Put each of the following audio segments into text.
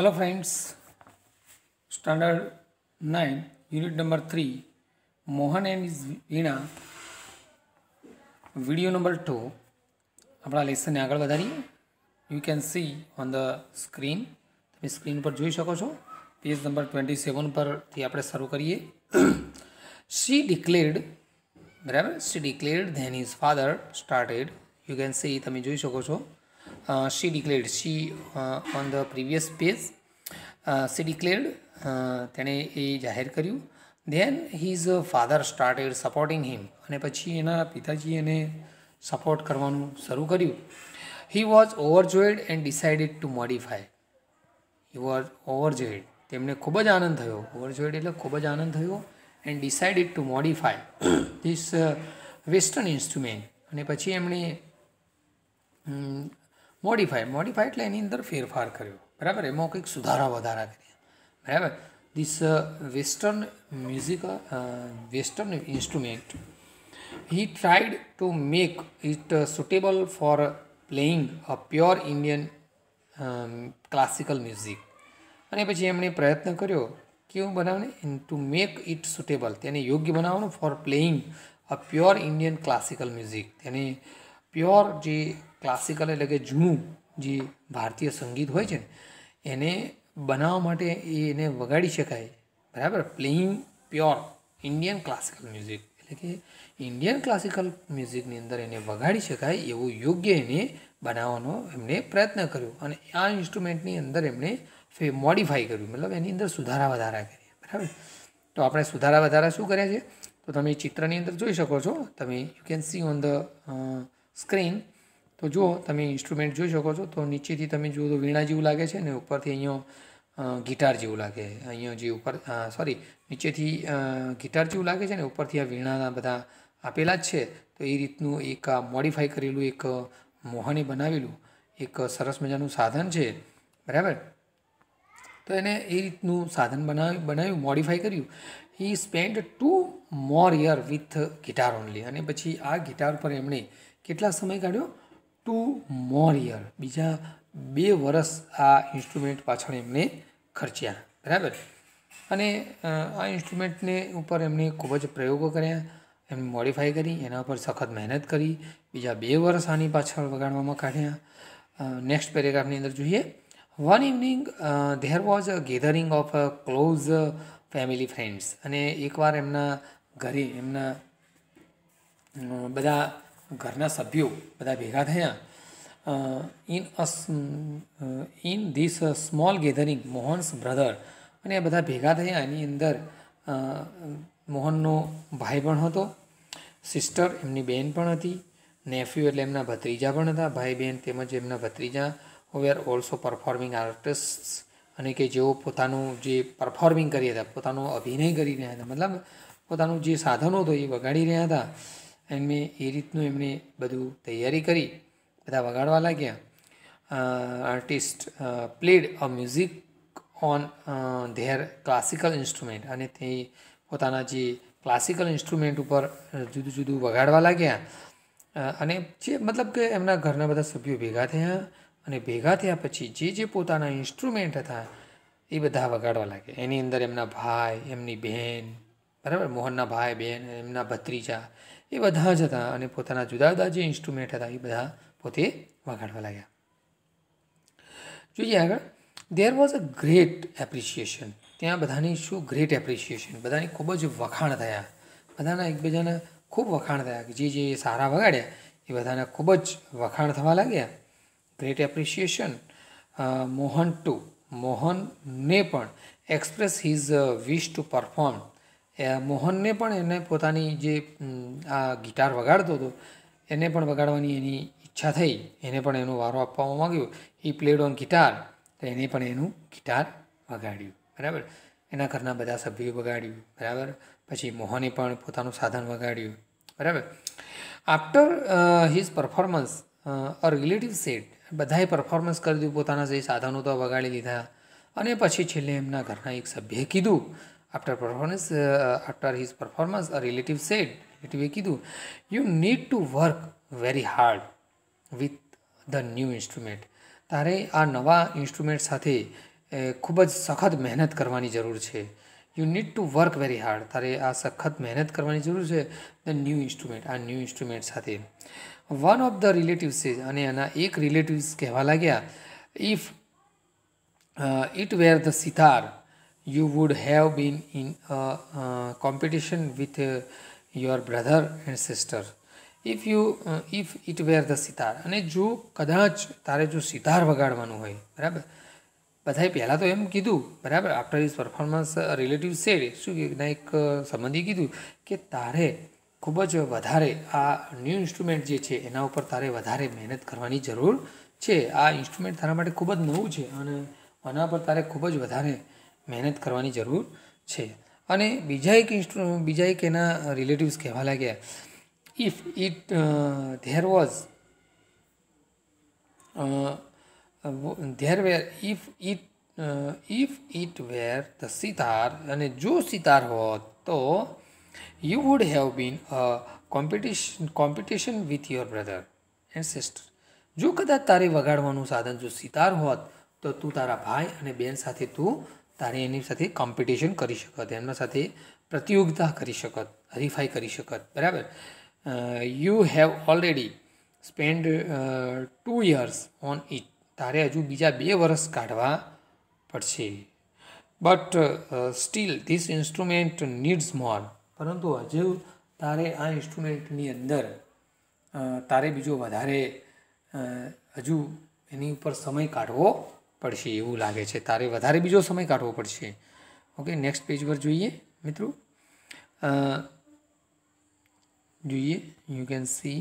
hello friends standard nine unit number three Mohan and his Veena video number two આપણા લેસનને આગળ વધારીએ you can see on the screen તમે screen પર જોઈ શકો છો પેજ નંબર ટ્વેન્ટી સેવન પરથી આપણે શરૂ કરીએ શી ડિક્લેર્ડ બરાબર she declared then his father started you can see તમે જોઈ શકો છો uh, she declared she uh, on the previous page uh, she declared uh, તેણે એ જાહેર કર્યું then his father started supporting him અને પછી એના પિતાજી એને સપોર્ટ કરવાનું શરૂ કર્યું he was overjoyed and decided to modify he was overjoyed તેમને ખૂબ જ આનંદ થયો ઓવરજોઇડ એટલે ખૂબ જ આનંદ થયો and decided to modify this western instrument અને પછી એમણે મોડિફાય મોડિફાય એટલે એની અંદર ફેરફાર કર્યો બરાબર એમાં કંઈક સુધારા વધારા કર્યા બરાબર this western music western instrument he tried to make it suitable for playing a pure Indian classical music અને પછી એમણે પ્રયત્ન કર્યો કેવું બનાવને ટુ મેક ઇટ સુટેબલ તેને યોગ્ય બનાવવાનું for playing a pure Indian classical music તેને પ્યોર જે ક્લાસિકલ એટલે કે જૂનું જે ભારતીય સંગીત હોય છે ને એને બનાવવા માટે એને વગાડી શકાય બરાબર playing pure Indian classical music એટલે કે ઇન્ડિયન ક્લાસિકલ મ્યુઝિકની અંદર એને વગાડી શકાય એવું યોગ્ય એને બનાવવાનો એમણે પ્રયત્ન કર્યો અને આ ઇન્સ્ટ્રુમેન્ટની અંદર એમણે ફે મોડિફાઈ કર્યું મતલબ એની અંદર સુધારા વધારા કર્યા બરાબર તો આપણે સુધારા વધારા શું કર્યા છે તો તમે ચિત્રની અંદર જોઈ શકો છો તમે you can see on the screen તો જુઓ તમે ઇન્સ્ટ્રુમેન્ટ જોઈ શકો છો તો નીચેથી તમે જુઓ તો વીણા જેવું લાગે છે ને ઉપરથી અહીંયા ગિટાર જેવું લાગે અહીંયા જે ઉપર સોરી નીચેથી ગિટાર જેવું લાગે છે ને ઉપરથી આ વીણાના બધા આપેલા જ છે તો એ રીતનું એક આ મોડિફાઈ કરેલું એક મોહને બનાવેલું એક સરસ મજાનું સાધન છે બરાબર તો એને એ રીતનું સાધન બનાવ્યું બનાવ્યું મોડિફાઈ કર્યું he spend two more year with guitar only અને પછી આ ગિટાર પર એમણે કેટલા સમય કાઢ્યો ટુ મોર યર બીજા બે વર્ષ આ ઇન્સ્ટ્રુમેન્ટ પાછળ એમણે ખર્ચ્યા બરાબર અને આ ઇન્સ્ટ્રુમેન્ટને ઉપર એમણે ખૂબ જ પ્રયોગો કર્યા એમ મોડિફાઈ કરી એના ઉપર સખત મહેનત કરી બીજા બે વર્ષ આની પાછળ વગાડવામાં કાઢ્યા નેક્સ્ટ પેરેગ્રાફની અંદર જોઈએ one evening there was a gathering of a close family friends અને એકવાર એમના ઘરે એમના બધા ઘરના સભ્યો બધા ભેગા થયા in a in this small gathering Mohan's brother અને આ બધા ભેગા થયા એની અંદર મોહનનો ભાઈ પણ હતો સિસ્ટર એમની બહેન પણ હતી નેફ્યુ એટલે એમના ભત્રીજા પણ હતા ભાઈ બહેન તેમજ એમના ભત્રીજા વેર ઓલ્સો પરફોર્મિંગ આર્ટિસ્ટ અને કે જેઓ પોતાનું જે પરફોર્મિંગ કરી હતા પોતાનો અભિનય કરી રહ્યા હતા મતલબ પોતાનું જે સાધનો હતું એ વગાડી રહ્યા હતા એમને એ રીતનું એમને બધું તૈયારી કરી બધા વગાડવા લાગ્યા artist played a music on their classical instrument અને તે પોતાના જે ક્લાસિકલ ઇન્સ્ટ્રુમેન્ટ ઉપર જુદું જુદું વગાડવા લાગ્યા અને જે મતલબ કે એમના ઘરના બધા સભ્યો ભેગા થયા અને ભેગા થયા પછી જે જે પોતાના ઇન્સ્ટ્રુમેન્ટ હતા એ બધા વગાડવા લાગ્યા એની અંદર એમના ભાઈ એમની બહેન બરાબર મોહનના ભાઈ બહેન એમના ભત્રીજા એ બધા જ હતા અને પોતાના જુદા જુદા જે ઇન્સ્ટ્રુમેન્ટ હતા એ બધા પોતે વગાડવા લાગ્યા જોઈએ આગળ there was a great appreciation ત્યાં બધાની શું ગ્રેટ એપ્રિશિએશન બધાની ખૂબ જ વખાણ થયા બધાના એકબીજાને ખૂબ વખાણ થયા જે જે સારા વગાડ્યા એ બધાના ખૂબ જ વખાણ થવા લાગ્યા ગ્રેટ એપ્રિશિએશન મોહન ટુ મોહનને પણ express his wish to perform મોહનને પણ એને પોતાની જે આ ગિટાર વગાડતો હતો એને પણ વગાડવાની એની ઈચ્છા થઈ એને પણ એનો વારો આપવામાં માગ્યો એ પ્લેડ ઓન ગિટાર તો એને પણ એનું ગિટાર વગાડ્યું બરાબર એના ઘરના બધા સભ્યો વગાડ્યું બરાબર પછી મોહને પણ પોતાનું સાધન વગાડ્યું બરાબર after his performance a relative said બધાએ પરફોર્મન્સ કરી દીધું પોતાના જે સાધનો તો વગાડી લીધા અને પછી છેલ્લે એમના ઘરના એક સભ્યે કીધું after performance uh, his performance performance a relative said કીધું you need to work very hard with the new instrument તારે આ નવા ઇન્સ્ટ્રુમેન્ટ સાથે ખૂબ જ સખત મહેનત કરવાની જરૂર છે you need to work very hard તારે આ સખત મહેનત કરવાની જરૂર છે ધ ન્યૂ ઇન્સ્ટ્રુમેન્ટ આ ન્યૂ ઇન્સ્ટ્રુમેન્ટ સાથે વન ઓફ ધ રિલેટિવ્સ છે અને એના એક રિલેટિવ્સ કહેવા લાગ્યા if it were the sitar you would have been in a uh, competition with uh, your brother and sister if you uh, if it were the sitar અને જો કદાચ તારે જો સિતાર વગાડવાનું હોય બરાબર બધાએ પહેલાં તો એમ કીધું બરાબર after his performance relative said શું ના એક uh, સંબંધી કીધું કે તારે ખૂબ જ વધારે આ ન્યૂ ઇન્સ્ટ્રુમેન્ટ જે છે એના ઉપર તારે વધારે મહેનત કરવાની જરૂર છે આ ઇન્સ્ટ્રુમેન્ટ તારા માટે ખૂબ જ નવું છે અને આના પર તારે ખૂબ જ વધારે મહેનત કરવાની જરૂર છે અને બીજા એક ઇન્સ્ટ્રુ બીજા એક એના રિલેટિવ્સ કહેવા લાગ્યા if it there was there were if it if it were the sitar અને જો સિતાર હોત તો you would have been a competition competition with your brother and sister જો કદાચ તારે વગાડવાનું સાધન જો સિતાર હોત તો તું તારા ભાઈ અને બહેન સાથે તું તારે એની સાથે કોમ્પિટિશન કરી શકત એમના સાથે પ્રતિયોગિતા કરી શકત હરીફાઈ કરી શકત બરાબર you have already spend two years on it તારે હજુ બીજા બે વર્ષ કાઢવા પડશે but still this instrument needs more પરંતુ હજુ તારે આ ઇન્સ્ટ્રુમેન્ટની અંદર તારે બીજો વધારે હજુ એની ઉપર સમય કાઢવો પડશે એવું લાગે છે તારે વધારે બીજો સમય કાઢવો પડશે ઓકે નેક્સ્ટ પેજ પર જોઈએ મિત્રો જોઈએ you can see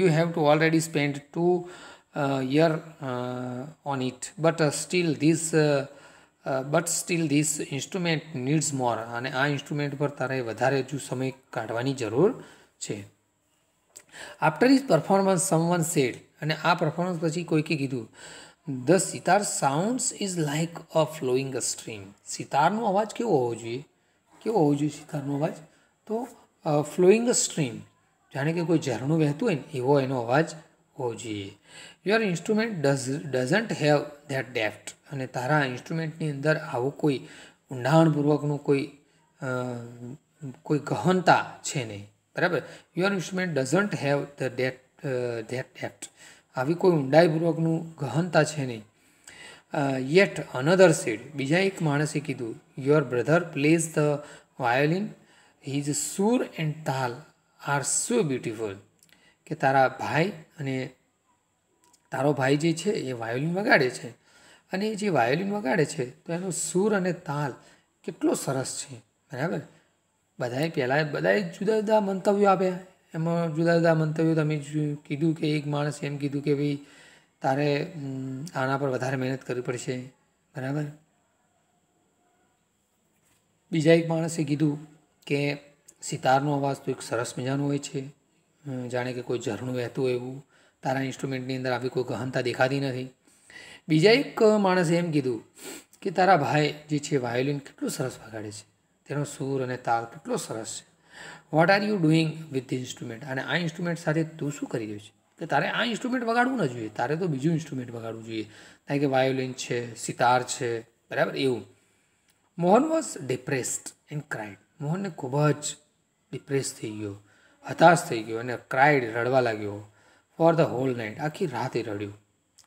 you have to already spend two year on it but still this but still this instrument needs more અને આ ઇન્સ્ટ્રુમેન્ટ પર તારે વધારે હજુ સમય કાઢવાની જરૂર છે after his performance someone said અને આ પરફોર્મન્સ પછી કોઈકે કીધું the sitar sounds is like a flowing a stream સિતારનો અવાજ કેવો હોવો જોઈએ કેવો હોવો જોઈએ સિતારનો અવાજ તો ફ્લોઈંગ અ સ્ટ્રીમ જાણે કે કોઈ ઝરણું વહેતું હોય ને એવો એનો અવાજ હોવો જોઈએ your instrument does doesn't have that deft અને તારા ઇન્સ્ટ્રુમેન્ટની અંદર આવું કોઈ ઊંડાણપૂર્વકનું કોઈ કોઈ ગહનતા છે નહીં બરાબર your instrument doesn't have the that that deft આવી કોઈ ઊંડાઈપૂર્વકનું ગહનતા છે નહીં યેટ અનધર સીડ બીજા એક માણસે કીધું your brother plays the violin his sur and taal are so beautiful કે તારા ભાઈ અને તારો ભાઈ જે છે એ વાયોલિન વગાડે છે અને એ જે વાયોલિન વગાડે છે તો એનો સૂર અને તાલ કેટલો સરસ છે બરાબર બધાએ પહેલાં બધાએ જુદા જુદા મંતવ્યો આપ્યા એમાં જુદા જુદા મંતવ્યો તમે કીધું કે એક માણસ એમ કીધું કે ભાઈ તારે આના પર વધારે મહેનત કરવી પડશે બરાબર બીજા એક માણસે કીધું કે સિતારનો અવાજ તો એક સરસ મજાનો હોય છે જાણે કે કોઈ ઝરણું વહેતું હોય એવું તારા ઇન્સ્ટ્રુમેન્ટની અંદર આવી કોઈ ગહનતા દેખાતી નથી બીજા એક માણસે એમ કીધું કે તારા ભાઈ જે છે વાયોલિન કેટલું સરસ વગાડે છે તેનો સૂર અને તાલ કેટલો સરસ છે what are you doing with instrument અને આ ઇન્સ્ટ્રુમેન્ટ સાથે તું શું કરી રહ્યો છે કે તારે આ ઇન્સ્ટ્રુમેન્ટ વગાડવું ન જોઈએ તારે તો બીજું ઇન્સ્ટ્રુમેન્ટ વગાડવું જોઈએ કારણ કે વાયોલિન છે સિતાર છે બરાબર એવું Mohan was depressed and cried મોહનને ખૂબ જ ડિપ્રેસ થઈ ગયો હતાશ થઈ ગયો અને ક્રાઇડ રડવા લાગ્યો ફોર ધ હોલ નાઇટ આખી રાતે રડ્યું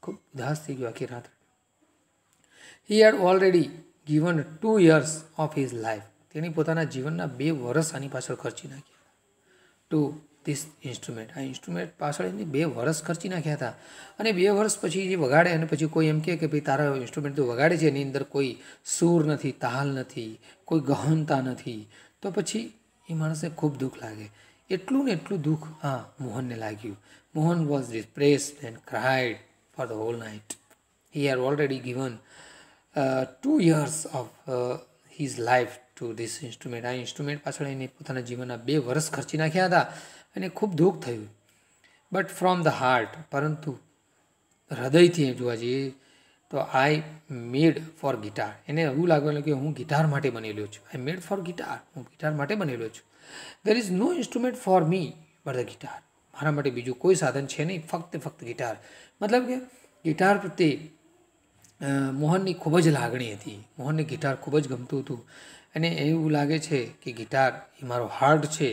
ખૂબ ઉદાસ થઈ ગયો આખી રાત he had already given two years of his life તેણે પોતાના જીવનના બે વર્ષ આની પાછળ ખર્ચી નાખ્યા ટુ ધીસ ઇન્સ્ટ્રુમેન્ટ આ ઇન્સ્ટ્રુમેન્ટ પાછળ એને બે વર્ષ ખર્ચી નાખ્યા હતા અને બે વર્ષ પછી એ વગાડે અને પછી કોઈ એમ કહે કે ભાઈ તારા ઇન્સ્ટ્રુમેન્ટ તો વગાડે છે એની અંદર કોઈ સૂર નથી તાલ નથી કોઈ ગહનતા નથી તો પછી એ માણસને ખૂબ દુઃખ લાગે એટલું ને એટલું દુઃખ હા મોહનને લાગ્યું Mohan was depressed and cried for the whole night he are already given two years of his life to this instrument આ ઇન્સ્ટ્રુમેન્ટ પાછળ એને પોતાના જીવનના બે વર્ષ ખર્ચી નાખ્યા હતા અને ખૂબ દુઃખ થયું બટ ફ્રોમ ધ હાર્ટ પરંતુ હૃદયથી એમ જોવા જઈએ તો આઈ મેડ ફોર ગિટાર એને એવું લાગવા લાગ્યું કે હું ગિટાર માટે બનેલો છું આઈ મેડ ફોર ગિટાર હું ગિટાર માટે બનેલો છું there is no instrument for me but the guitar મારા માટે બીજું કોઈ સાધન છે નહીં ફક્ત ફક્ત ગિટાર મતલબ કે ગિટાર પ્રત્યે મોહનની ખૂબ જ લાગણી હતી મોહનને ગિટાર ખૂબ જ ગમતું હતું અને એવું લાગે છે કે ગિટાર એ મારો હાર્ટ છે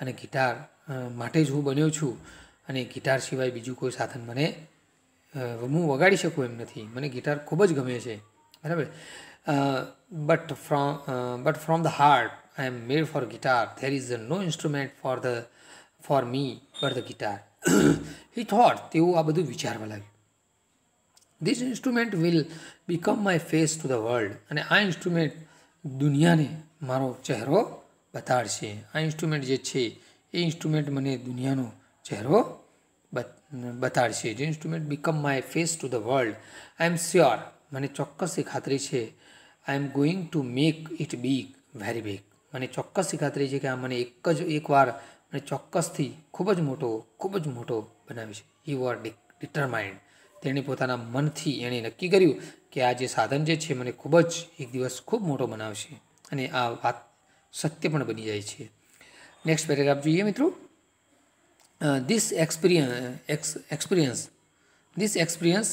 અને ગિટાર માટે જ હું બન્યો છું અને ગિટાર સિવાય બીજું કોઈ સાધન મને હું વગાડી શકું એમ નથી મને ગિટાર ખૂબ જ ગમે છે બરાબર but from but from the heart I am made for guitar there is no instrument for the for me but the guitar he thought તેવું આ બધું વિચારવા લાગ્યું this instrument will become my face to the world અને આ instrument દુનિયાને મારો ચહેરો બતાડશે આ ઇન્સ્ટ્રુમેન્ટ જે છે એ ઇન્સ્ટ્રુમેન્ટ મને દુનિયાનો ચહેરો બતાડશે જે instrument become my face to the world I am sure મને ચોક્કસથી ખાતરી છે I am going to make it big very big મને ચોક્કસથી ખાતરી છે કે આ મને એક જ એકવાર મને ચોક્કસથી ખૂબ જ મોટો ખૂબ જ મોટો બનાવીશ યુ આર ડિટરમાઇન્ડ તેણે પોતાના મનથી એણે નક્કી કર્યું કે આ જે સાધન જે છે મને ખૂબ જ એક દિવસ ખૂબ મોટો બનાવશે અને આ વાત સત્ય પણ બની જાય છે નેક્સ્ટ પેરેગ્રાફ જોઈએ મિત્રો this experience experience this experience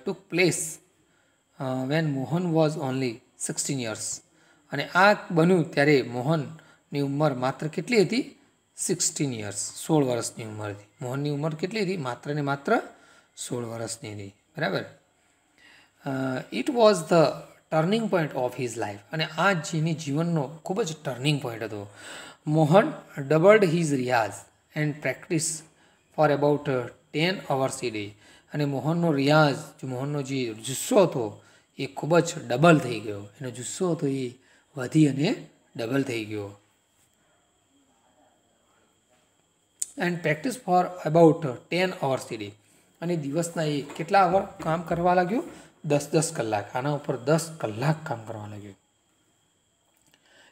took place when Mohan was only sixteen years અને આ બન્યું ત્યારે મોહનની ઉંમર માત્ર કેટલી હતી સિક્સટીન યર્સ સોળ વર્ષની ઉંમર હતી મોહનની ઉંમર કેટલી હતી માત્ર ને માત્ર સોળ વર્ષની હતી બરાબર it was the turning point of his life અને આ જેની જીવનનો ખૂબ જ ટર્નિંગ પોઈન્ટ હતો Mohan doubled his riyaz and practice for about ten hours a day અને મોહનનો રિયાઝ મોહનનો જે જુસ્સો હતો એ ખૂબ જ ડબલ થઈ ગયો એનો જુસ્સો હતો એ વધી અને ડબલ થઈ ગયો and practice for about ten hours a day અને દિવસના એ કેટલા આવર કામ કરવા લાગ્યું દસ દસ કલાક આના ઉપર દસ કલાક કામ કરવા લાગ્યું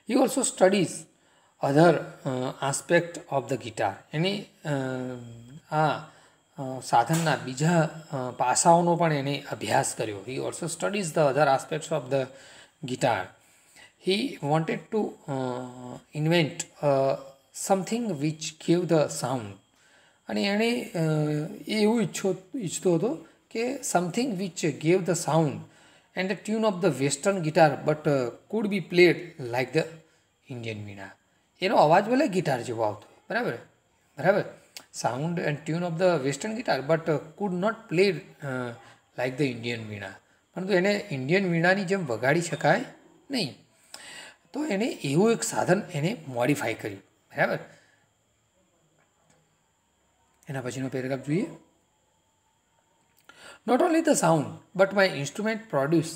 he also studies other aspect of the guitar એને આ સાધનના બીજા પાસાઓનો પણ એને અભ્યાસ કર્યો he also studies the other aspects of the guitar he wanted to invent something which give the sound અને એણે એ એવું ઈચ્છો ઈચ્છતો હતો કે something which gave the sound and the tune of the western guitar but could be played like the Indian veena એનો અવાજ ભલે ગિટાર જેવો આવતો બરાબર બરાબર sound and tune of the western guitar but could not played like the Indian veena પરંતુ એને Indian વીણાની જેમ વગાડી શકાય નહીં તો એણે એવું એક સાધન એણે મોડિફાય કર્યું બરાબર એના પછીનો પેરેગ્રાફ જોઈએ not only the sound but my instrument produce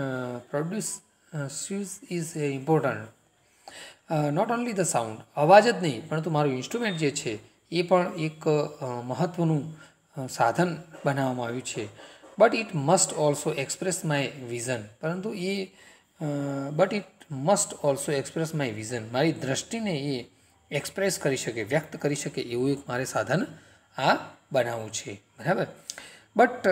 uh, produce uh, important not only the sound અવાજ જ નહીં પરંતુ મારું ઇન્સ્ટ્રુમેન્ટ જે છે એ પણ એક મહત્ત્વનું સાધન બનાવવામાં આવ્યું છે but it must also express my vision પરંતુ એ but it must also express my vision મારી દ્રષ્ટિને એ એક્સપ્રેસ કરી શકે વ્યક્ત કરી શકે એવું એક મારે સાધન આ બનાવવું છે બરાબર but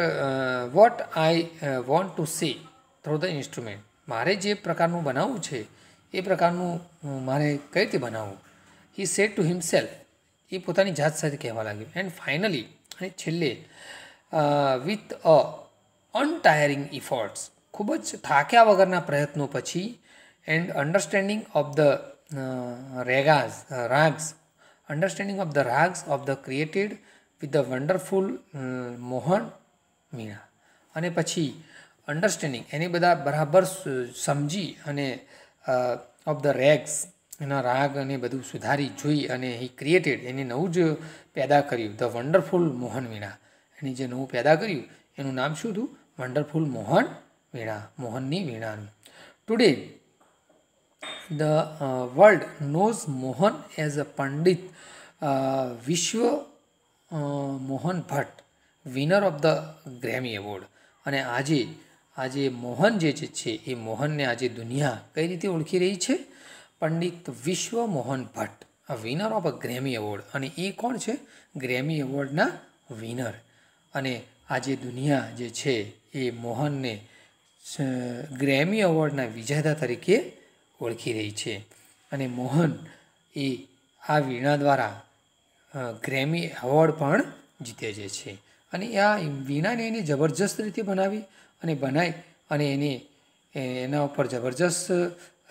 what I want to see through the instrument મારે જે પ્રકારનું બનાવવું છે એ પ્રકારનું મારે કઈ રીતે બનાવવું હી સેટ ટુ હિમસેલ્ફ એ પોતાની જાત સાથે કહેવા લાગ્યું એન્ડ ફાઇનલી અને છેલ્લે વિથ અ અનટાયરિંગ ઇફોર્ટ્સ ખૂબ જ થાક્યા વગરના પ્રયત્નો પછી and understanding of the ragas ragas understanding of the ragas of the created with the wonderful Mohan Meena અને પછી અન્ડરસ્ટેન્ડિંગ એને બધા બરાબર સમજી અને ઓફ ધ રેગ્સ એના રાગ અને બધું સુધારી જોઈ અને હી ક્રિએટેડ એને નવું જ પેદા કર્યું ધ વન્ડરફુલ મોહન મીણા એની જે નવું પેદા કર્યું એનું નામ શું હતું વન્ડરફુલ મોહન વીણા મોહનની વીણાનું today the world knows Mohan as a Pandit Vishwa Mohan Bhatt winner of the Grammy award અને આજે આજે મોહન જે છે એ મોહનને આજે દુનિયા કઈ રીતે ઓળખી રહી છે Pandit Vishwa Mohan Bhatt winner of a Grammy award અને એ કોણ છે ગ્રેમી એવોર્ડના વિનર અને આજે દુનિયા જે છે એ મોહનને ગ્રેમી એવોર્ડના વિજેતા તરીકે ઓળખી રહી છે અને મોહન એ આ વીણા દ્વારા ગ્રેમી એવોર્ડ પણ જીતે જે છે અને આ વિનાને એને જબરજસ્ત રીતે બનાવી અને બનાવી અને એને એના ઉપર જબરજસ્ત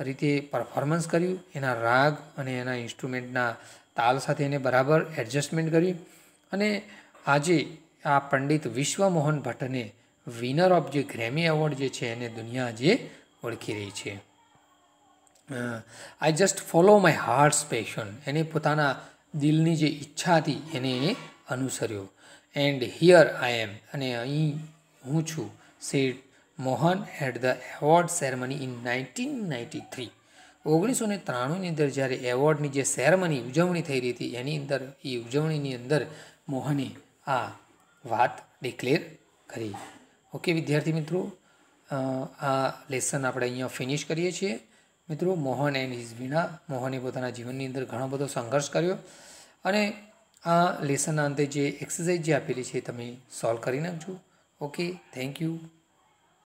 રીતે પરફોર્મન્સ કર્યું એના રાગ અને એના ઇન્સ્ટ્રુમેન્ટના તાલ સાથે એને બરાબર એડજસ્ટમેન્ટ કર્યું અને આજે આ પંડિત વિશ્વમોહન ભટ્ટને વિનર ઓફ જે ગ્રેમી એવોર્ડ જે છે એને દુનિયા આજે ઓળખી રહી છે I just follow my heart's passion એને પોતાના દિલની જે ઈચ્છા હતી એને એણે અનુસર્યો એન્ડ હિયર આઈ એમ અને અહીં હું છું set Mohan at the award ceremony in nineteen ninety three ઓગણીસો ને ત્રાણુંની અંદર જ્યારે એવોર્ડની જે સેરેમની ઉજવણી થઈ રહી હતી એની અંદર એ ઉજવણીની અંદર મોહને આ વાત ડિક્લેર કરી ઓકે વિદ્યાર્થી મિત્રો આ લેસન આપણે અહીંયા ફિનિશ કરીએ છીએ મિત્રો મોહન એન્ડ હિઝ વિના મોહને પોતાના જીવનની અંદર ઘણો બધો સંઘર્ષ કર્યો અને આ લેસનના અંતે જે એક્સરસાઇઝ જે આપેલી છે તમે સોલ્વ કરી નાખજો ઓકે થેન્ક યુ